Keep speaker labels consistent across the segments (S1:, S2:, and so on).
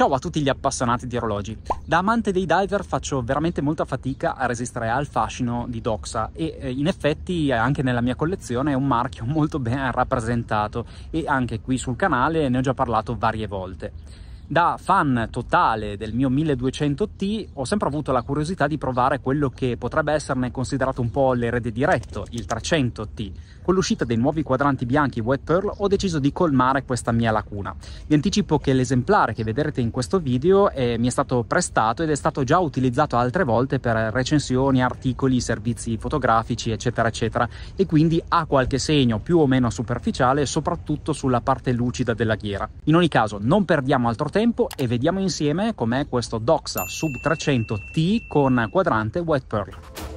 S1: Ciao a tutti gli appassionati di orologi. Da amante dei diver faccio veramente molta fatica a resistere al fascino di Doxa e eh, in effetti anche nella mia collezione è un marchio molto ben rappresentato e anche qui sul canale ne ho già parlato varie volte. Da fan totale del mio 1200T ho sempre avuto la curiosità di provare quello che potrebbe esserne considerato un po' l'erede diretto, il 300T. Con l'uscita dei nuovi quadranti bianchi White Pearl ho deciso di colmare questa mia lacuna. Vi anticipo che l'esemplare che vedrete in questo video è, eh, mi è stato prestato ed è stato già utilizzato altre volte per recensioni, articoli, servizi fotografici eccetera eccetera e quindi ha qualche segno più o meno superficiale soprattutto sulla parte lucida della ghiera. In ogni caso non perdiamo altro tempo tempo e vediamo insieme com'è questo Doxa Sub 300T con quadrante White Pearl.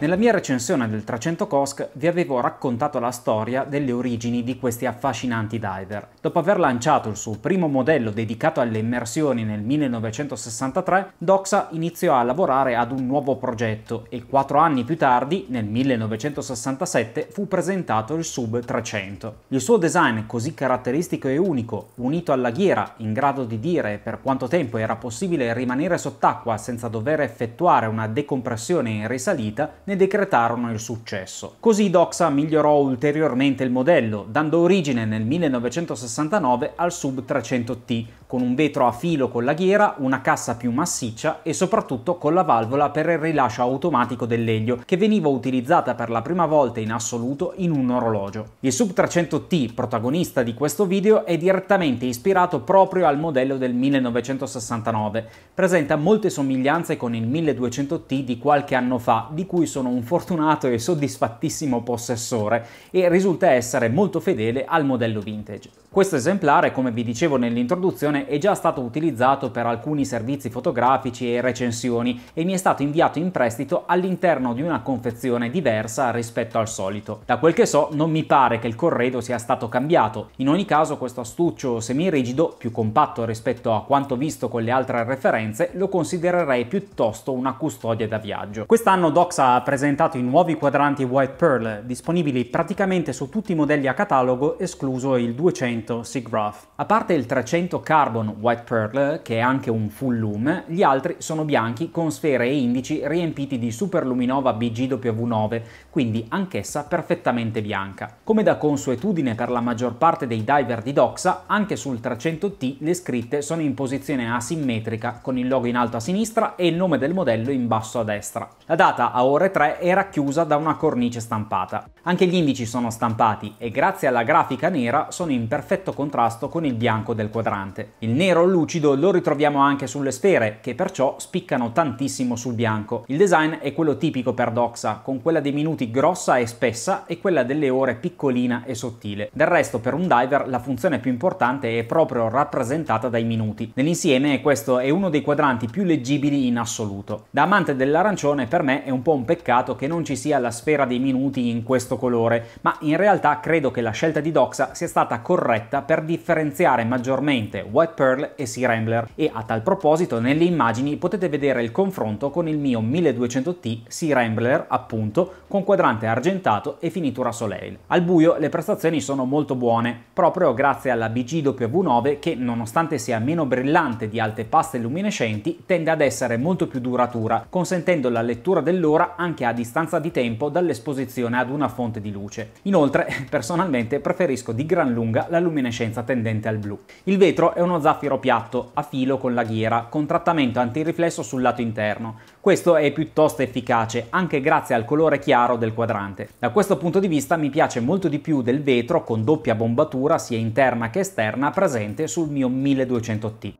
S1: Nella mia recensione del 300 Cosc vi avevo raccontato la storia delle origini di questi affascinanti diver. Dopo aver lanciato il suo primo modello dedicato alle immersioni nel 1963, Doxa iniziò a lavorare ad un nuovo progetto e quattro anni più tardi, nel 1967, fu presentato il Sub 300. Il suo design così caratteristico e unico, unito alla ghiera, in grado di dire per quanto tempo era possibile rimanere sott'acqua senza dover effettuare una decompressione in risalita, ne decretarono il successo. Così Doxa migliorò ulteriormente il modello, dando origine nel 1969 al Sub 300T, con un vetro a filo con la ghiera, una cassa più massiccia e soprattutto con la valvola per il rilascio automatico del legno che veniva utilizzata per la prima volta in assoluto in un orologio. Il Sub 300T, protagonista di questo video, è direttamente ispirato proprio al modello del 1969, presenta molte somiglianze con il 1200T di qualche anno fa, di cui sono un fortunato e soddisfattissimo possessore e risulta essere molto fedele al modello vintage. Questo esemplare, come vi dicevo nell'introduzione, è già stato utilizzato per alcuni servizi fotografici e recensioni e mi è stato inviato in prestito all'interno di una confezione diversa rispetto al solito. Da quel che so, non mi pare che il corredo sia stato cambiato. In ogni caso, questo astuccio semirigido, più compatto rispetto a quanto visto con le altre referenze, lo considererei piuttosto una custodia da viaggio. Quest'anno Dox ha presentato i nuovi quadranti White Pearl, disponibili praticamente su tutti i modelli a catalogo, escluso il 200 300 SIGGRAPH. A parte il 300 Carbon White Pearl, che è anche un full loom, gli altri sono bianchi con sfere e indici riempiti di superluminova BGW9, quindi anch'essa perfettamente bianca. Come da consuetudine per la maggior parte dei diver di Doxa, anche sul 300T le scritte sono in posizione asimmetrica, con il logo in alto a sinistra e il nome del modello in basso a destra. La data a ore 3 era chiusa da una cornice stampata. Anche gli indici sono stampati e grazie alla grafica nera sono in perfetta perfetto contrasto con il bianco del quadrante. Il nero lucido lo ritroviamo anche sulle sfere, che perciò spiccano tantissimo sul bianco. Il design è quello tipico per Doxa, con quella dei minuti grossa e spessa e quella delle ore piccolina e sottile. Del resto per un diver la funzione più importante è proprio rappresentata dai minuti. Nell'insieme questo è uno dei quadranti più leggibili in assoluto. Da amante dell'arancione per me è un po' un peccato che non ci sia la sfera dei minuti in questo colore, ma in realtà credo che la scelta di Doxa sia stata corretta corretta per differenziare maggiormente White Pearl e Sea Rambler e a tal proposito nelle immagini potete vedere il confronto con il mio 1200T Sea Rambler appunto con quadrante argentato e finitura Soleil. Al buio le prestazioni sono molto buone proprio grazie alla BGW9 che nonostante sia meno brillante di alte paste luminescenti tende ad essere molto più duratura consentendo la lettura dell'ora anche a distanza di tempo dall'esposizione ad una fonte di luce. Inoltre personalmente preferisco di gran lunga la luce luminescenza tendente al blu. Il vetro è uno zaffiro piatto, a filo con la ghiera, con trattamento antiriflesso sul lato interno. Questo è piuttosto efficace, anche grazie al colore chiaro del quadrante. Da questo punto di vista mi piace molto di più del vetro con doppia bombatura sia interna che esterna presente sul mio 1200T.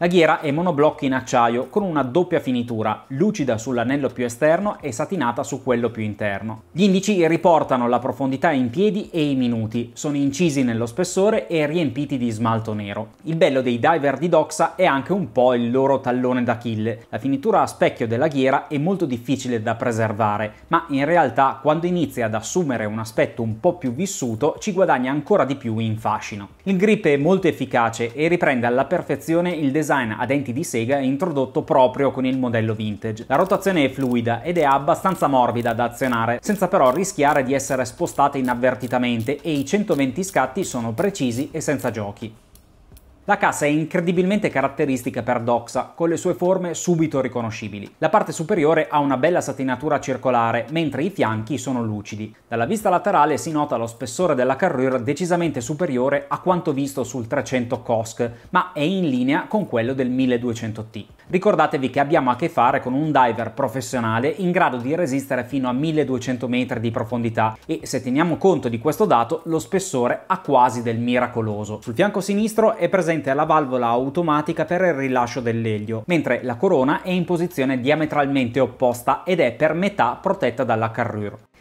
S1: La ghiera è monoblocco in acciaio con una doppia finitura, lucida sull'anello più esterno e satinata su quello più interno. Gli indici riportano la profondità in piedi e i minuti, sono incisi nello spessore e riempiti di smalto nero. Il bello dei diver di Doxa è anche un po' il loro tallone d'Achille. La finitura a specchio della ghiera è molto difficile da preservare, ma in realtà quando inizia ad assumere un aspetto un po' più vissuto ci guadagna ancora di più in fascino. Il grip è molto efficace e riprende alla perfezione il design design a denti di sega è introdotto proprio con il modello vintage. La rotazione è fluida ed è abbastanza morbida da azionare, senza però rischiare di essere spostata inavvertitamente e i 120 scatti sono precisi e senza giochi. La cassa è incredibilmente caratteristica per Doxa, con le sue forme subito riconoscibili. La parte superiore ha una bella satinatura circolare, mentre i fianchi sono lucidi. Dalla vista laterale si nota lo spessore della carrure decisamente superiore a quanto visto sul 300 COSC, ma è in linea con quello del 1200T. Ricordatevi che abbiamo a che fare con un diver professionale in grado di resistere fino a 1200 metri di profondità e se teniamo conto di questo dato lo spessore ha quasi del miracoloso. Sul fianco sinistro è presente la valvola automatica per il rilascio dell'elio, mentre la corona è in posizione diametralmente opposta ed è per metà protetta dalla carrure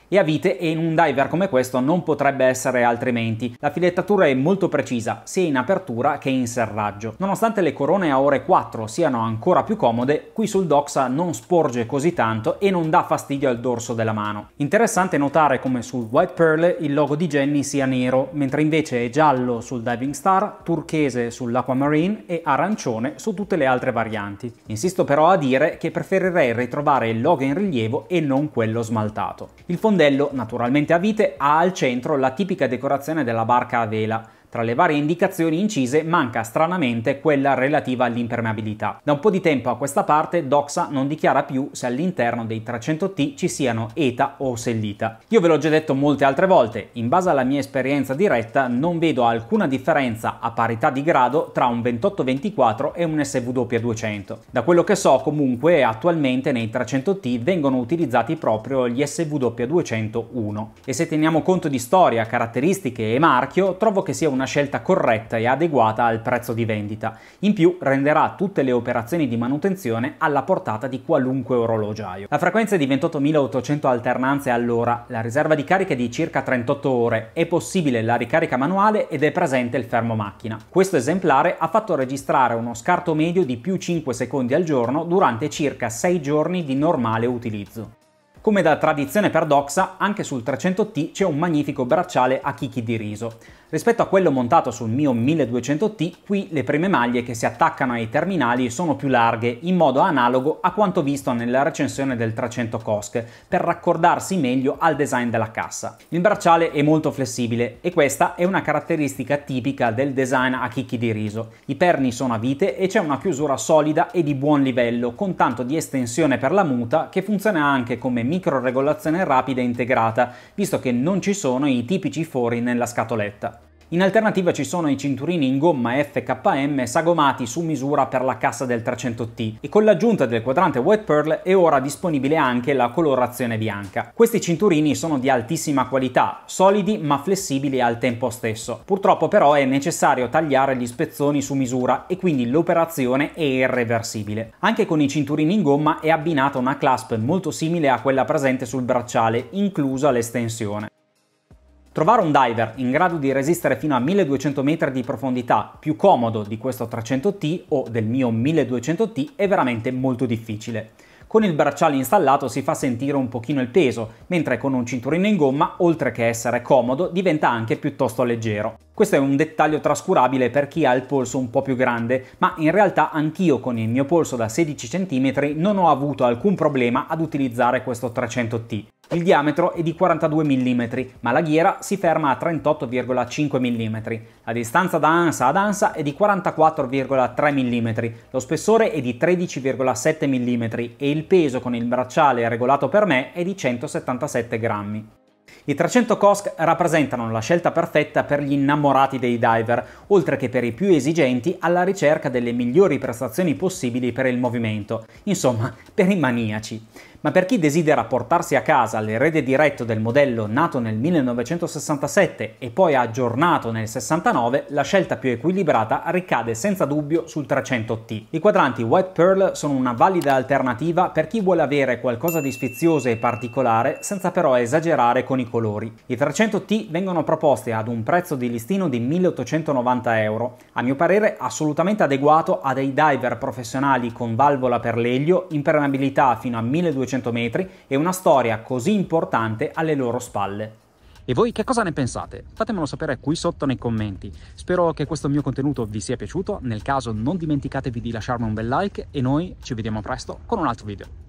S1: e a vite e in un diver come questo non potrebbe essere altrimenti. La filettatura è molto precisa, sia in apertura che in serraggio. Nonostante le corone a ore 4 siano ancora più comode, qui sul Doxa non sporge così tanto e non dà fastidio al dorso della mano. Interessante notare come sul White Pearl il logo di Jenny sia nero, mentre invece è giallo sul Diving Star, turchese sull'Aquamarine e arancione su tutte le altre varianti. Insisto però a dire che preferirei ritrovare il logo in rilievo e non quello smaltato. Il fondo rondello, naturalmente a vite, ha al centro la tipica decorazione della barca a vela, tra le varie indicazioni incise manca stranamente quella relativa all'impermeabilità. Da un po' di tempo a questa parte Doxa non dichiara più se all'interno dei 300T ci siano ETA o sellita. Io ve l'ho già detto molte altre volte, in base alla mia esperienza diretta non vedo alcuna differenza a parità di grado tra un 2824 e un SW200. Da quello che so comunque attualmente nei 300T vengono utilizzati proprio gli SW201 e se teniamo conto di storia, caratteristiche e marchio trovo che sia un una scelta corretta e adeguata al prezzo di vendita. In più renderà tutte le operazioni di manutenzione alla portata di qualunque orologiaio. La frequenza è di 28.800 alternanze all'ora, la riserva di carica è di circa 38 ore, è possibile la ricarica manuale ed è presente il fermo macchina. Questo esemplare ha fatto registrare uno scarto medio di più 5 secondi al giorno durante circa 6 giorni di normale utilizzo. Come da tradizione per Doxa, anche sul 300T c'è un magnifico bracciale a chicchi di riso. Rispetto a quello montato sul mio 1200T, qui le prime maglie che si attaccano ai terminali sono più larghe, in modo analogo a quanto visto nella recensione del 300 COSC, per raccordarsi meglio al design della cassa. Il bracciale è molto flessibile e questa è una caratteristica tipica del design a chicchi di riso. I perni sono a vite e c'è una chiusura solida e di buon livello, con tanto di estensione per la muta che funziona anche come microregolazione rapida integrata, visto che non ci sono i tipici fori nella scatoletta. In alternativa ci sono i cinturini in gomma FKM sagomati su misura per la cassa del 300T e con l'aggiunta del quadrante White Pearl è ora disponibile anche la colorazione bianca. Questi cinturini sono di altissima qualità, solidi ma flessibili al tempo stesso. Purtroppo però è necessario tagliare gli spezzoni su misura e quindi l'operazione è irreversibile. Anche con i cinturini in gomma è abbinata una clasp molto simile a quella presente sul bracciale, inclusa l'estensione. Trovare un diver in grado di resistere fino a 1200 metri di profondità più comodo di questo 300T o del mio 1200T è veramente molto difficile. Con il bracciale installato si fa sentire un pochino il peso, mentre con un cinturino in gomma, oltre che essere comodo, diventa anche piuttosto leggero. Questo è un dettaglio trascurabile per chi ha il polso un po' più grande, ma in realtà anch'io con il mio polso da 16 cm non ho avuto alcun problema ad utilizzare questo 300T. Il diametro è di 42 mm, ma la ghiera si ferma a 38,5 mm. La distanza da ansa ad ansa è di 44,3 mm, lo spessore è di 13,7 mm e il peso con il bracciale regolato per me è di 177 grammi. I 300 COSC rappresentano la scelta perfetta per gli innamorati dei diver, oltre che per i più esigenti alla ricerca delle migliori prestazioni possibili per il movimento, insomma, per i maniaci ma per chi desidera portarsi a casa l'erede diretto del modello nato nel 1967 e poi aggiornato nel 69, la scelta più equilibrata ricade senza dubbio sul 300T. I quadranti White Pearl sono una valida alternativa per chi vuole avere qualcosa di sfizioso e particolare senza però esagerare con i colori. I 300T vengono proposti ad un prezzo di listino di 1890 euro, a mio parere assolutamente adeguato a dei diver professionali con valvola per legno, impermeabilità fino a 1200 400 metri e una storia così importante alle loro spalle. E voi che cosa ne pensate? Fatemelo sapere qui sotto nei commenti. Spero che questo mio contenuto vi sia piaciuto, nel caso non dimenticatevi di lasciarmi un bel like e noi ci vediamo presto con un altro video.